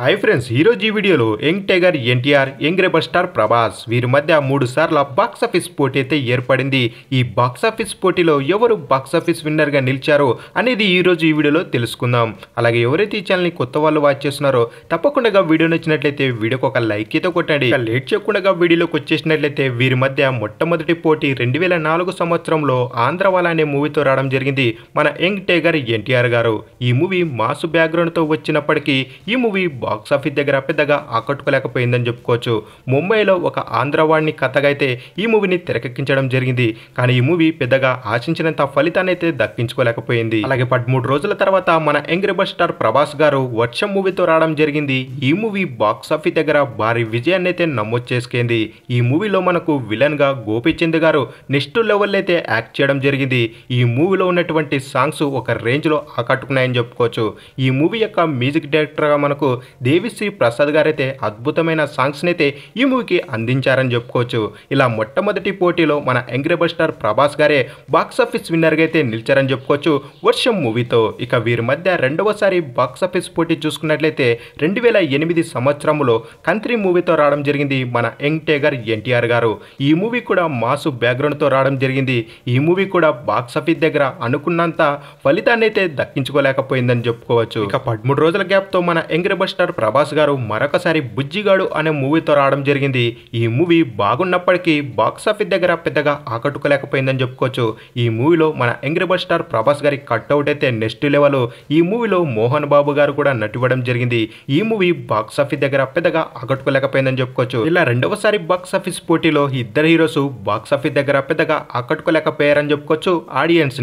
hi friends ఈరోజు ఈ వీడియోలో young tiger NTR young rebel star Prabhas వీరి మధ్య మూడు సార్ల బాక్సాఫీస్ పోటీ అయితే ఏర్పడింది ఈ బాక్సాఫీస్ పోటీలో ఎవరు బాక్సాఫీస్ విన్నర్గా నిలిచారో అనేది ఈరోజు ఈ వీడియోలో తెలుసుకుందాం అలాగే ఎవరైతే ఈ ఛానల్ని కొత్త వాళ్ళు వాచ్ చేస్తున్నారో తప్పకుండా వీడియో నచ్చినట్లయితే వీడియోకి ఒక లైక్ అయితే కొట్టండి లేట్ చేయకుండా వీడియోలోకి వచ్చేసినట్లయితే వీరి మధ్య మొట్టమొదటి పోటీ రెండు వేల నాలుగు సంవత్సరంలో ఆంధ్రవాల అనే మూవీతో రావడం జరిగింది మన యంగ్ టైగర్ ఎన్టీఆర్ గారు ఈ మూవీ మాసు బ్యాక్గ్రౌండ్తో వచ్చినప్పటికీ ఈ మూవీ బాక్సాఫీస్ దగ్గర పెద్దగా ఆకట్టుకోలేకపోయిందని చెప్పుకోవచ్చు ముంబైలో ఒక ఆంధ్రవాడిని కథగా అయితే ఈ మూవీని తెరకెక్కించడం జరిగింది కానీ ఈ మూవీ పెద్దగా ఆశించినంత ఫలితాన్ని అయితే దక్కించుకోలేకపోయింది అలాగే పదమూడు రోజుల తర్వాత మన ఎంగ్రెబర్ స్టార్ ప్రభాస్ గారు వర్షం మూవీతో రావడం జరిగింది ఈ మూవీ బాక్సాఫీస్ దగ్గర భారీ విజయాన్ని అయితే నమోదు చేసుకుంది ఈ మూవీలో మనకు విలన్ గా గోపీచంద్ గారు నెక్స్ట్ లెవెల్ అయితే యాక్ట్ చేయడం జరిగింది ఈ మూవీలో ఉన్నటువంటి సాంగ్స్ ఒక రేంజ్ లో ఆకట్టుకున్నాయని చెప్పుకోవచ్చు ఈ మూవీ యొక్క మ్యూజిక్ డైరెక్టర్ గా మనకు దేవిశ్రీ ప్రసాద్ గారైతే అద్భుతమైన సాంగ్స్ని అయితే ఈ మూవీకి అందించారని చెప్పుకోవచ్చు ఇలా మొట్టమొదటి పోటీలో మన యంగ్ స్టార్ ప్రభాస్ గారే బాక్సాఫీస్ విన్నర్గా అయితే నిలిచారని చెప్పుకోవచ్చు వర్షం మూవీతో ఇక వీరి మధ్య రెండవసారి బాక్సాఫీస్ పోటీ చూసుకున్నట్లయితే రెండు వేల ఎనిమిది సంవత్సరంలో కంత్రి మూవీతో రావడం జరిగింది మన యంగ్ టేగర్ ఎన్టీఆర్ గారు ఈ మూవీ కూడా మాసు బ్యాక్గ్రౌండ్తో రావడం జరిగింది ఈ మూవీ కూడా బాక్సాఫీస్ దగ్గర అనుకున్నంత ఫలితాన్ని అయితే దక్కించుకోలేకపోయిందని చెప్పుకోవచ్చు ఇక పదమూడు రోజుల గ్యాప్తో మన young rebel star director Prabhas garu మరొకసారి బుజ్జిగాడు అనే మూవీతో రావడం జరిగింది ఈ మూవీ బాగున్నప్పటికీ బాక్సాఫీస్ దగ్గర పెద్దగా ఆకట్టుకోలేకపోయిందని చెప్పుకోవచ్చు ఈ మూవీలో మన ఎంగ్రీబర్ స్టార్ ప్రభాస్ గారి కట్అవుట్ అయితే నెక్స్ట్ లెవెల్ ఈ మూవీలో మోహన్ బాబు గారు కూడా నటివ్వడం జరిగింది ఈ మూవీ బాక్సాఫీస్ దగ్గర పెద్దగా ఆకట్టుకోలేకపోయిందని చెప్పుకోవచ్చు ఇలా రెండవసారి బాక్సాఫీస్ పోటీలో ఇద్దరు హీరోస్ బాక్సాఫీస్ దగ్గర పెద్దగా ఆకట్టుకోలేకపోయారని చెప్పుకోవచ్చు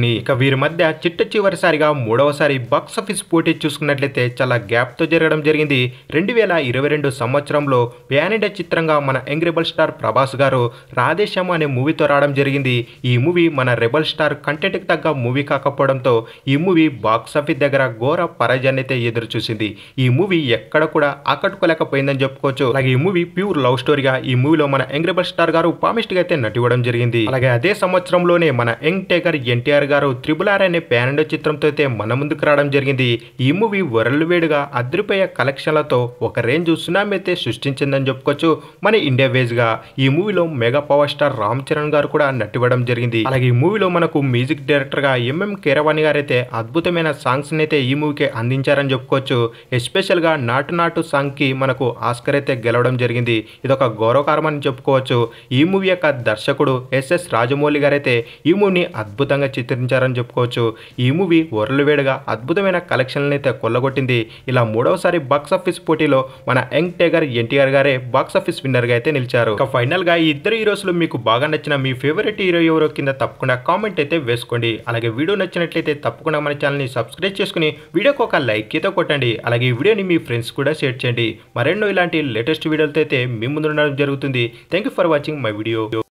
ని ఇక వీరి మధ్య చిట్ట చివరిసారిగా మూడవసారి బాక్సాఫీస్ పోటీ చూసుకున్నట్లయితే చాలా గ్యాప్ తో జరగడం జరిగింది నుండి రెండు వేల ఇరవై రెండు సంవత్సరంలో ప్యానిడ చిత్రంగా మన యంగ్ రెబల్ స్టార్ ప్రభాస్ గారు రాధేశ్యామ అనే మూవీతో రావడం జరిగింది ఈ మూవీ మన రెబల్ స్టార్ కంటెంట్కి తగ్గ మూవీ కాకపోవడంతో ఈ మూవీ బాక్సాఫీస్ దగ్గర ఘోర పరాజయాన్ని అయితే ఎదురు చూసింది ఈ మూవీ ఎక్కడ కూడా ఆకట్టుకోలేకపోయిందని చెప్పుకోవచ్చు అలాగే ఈ మూవీ ప్యూర్ లవ్ స్టోరీగా ఈ మూవీలో మన young rebel star garu palmist గా అయితే నటివ్వడం జరిగింది అలాగే అదే సంవత్సరంలోనే మన యంగ్ టేకర్ ఎన్టీఆర్ గారు త్రిబుల్ ఆర్ అనే ప్యానెండో చిత్రంతో అయితే మన ముందుకు రావడం జరిగింది ఈ మూవీ వరల్డ్ వైడ్గా అద్రిపోయే కలెక్షన్ కలెక్షన్లతో ఒక రేంజ్ సునామీ అయితే సృష్టించిందని చెప్పుకోవచ్చు మన ఇండియా గా ఈ మూవీలో mega power star Ram Charan garu కూడా నటివ్వడం జరిగింది అలాగే ఈ మూవీలో మనకు మ్యూజిక్ డైరెక్టర్ గా ఎంఎం కీరవాణి అయితే అద్భుతమైన సాంగ్స్ అయితే ఈ మూవీకి అందించారని చెప్పుకోవచ్చు ఎస్పెషల్ గా నాటు నాటు సాంగ్ కి మనకు ఆస్కర్ అయితే గెలవడం జరిగింది ఇదొక గౌరవకారం అని చెప్పుకోవచ్చు ఈ మూవీ యొక్క దర్శకుడు ఎస్ఎస్ రాజమౌళి గారైతే ఈ మూవీని అద్భుతంగా చిత్రించారని చెప్పుకోవచ్చు ఈ మూవీ వేడుగా అద్భుతమైన కలెక్షన్ అయితే కొల్లగొట్టింది ఇలా మూడవసారి బక్స్ బాక్సాఫీస్ పోటీలో మన యంగ్ టైగర్ ఎన్టీఆర్ గారే బాక్సాఫీస్ విన్నర్గా అయితే నిలిచారు ఇక ఫైనల్గా ఈ ఇద్దరు లో మీకు బాగా నచ్చిన మీ ఫేవరెట్ హీరో ఎవరో కింద తప్పకుండా కామెంట్ అయితే వేసుకోండి అలాగే వీడియో నచ్చినట్లయితే తప్పకుండా మన ని సబ్స్క్రైబ్ చేసుకుని వీడియోకి ఒక లైక్ అయితే కొట్టండి అలాగే ఈ వీడియోని మీ ఫ్రెండ్స్ కూడా షేర్ చేయండి మరెన్నో ఇలాంటి లేటెస్ట్ వీడియోలతో అయితే మీ ముందు ఉండడం జరుగుతుంది thank for watching my video